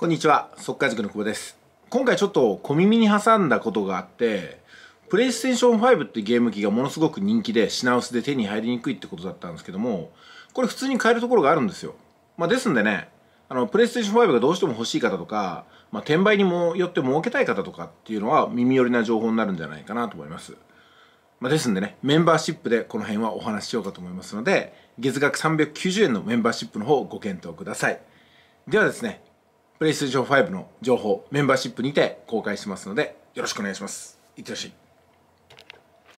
こんにちは、速稼塾の久保です。今回ちょっと小耳に挟んだことがあって、プレイステーション5ってゲーム機がものすごく人気で品薄で手に入りにくいってことだったんですけども、これ普通に買えるところがあるんですよ。まあ、ですんでね、あの、プレイステーション5がどうしても欲しい方とか、まあ、転売にもよって儲けたい方とかっていうのは耳寄りな情報になるんじゃないかなと思います。まあ、ですんでね、メンバーシップでこの辺はお話ししようかと思いますので、月額390円のメンバーシップの方をご検討ください。ではですね、プレイステーシ5の情報メンバーシップにて公開しますのでよろしくお願いしますいってらっしゃい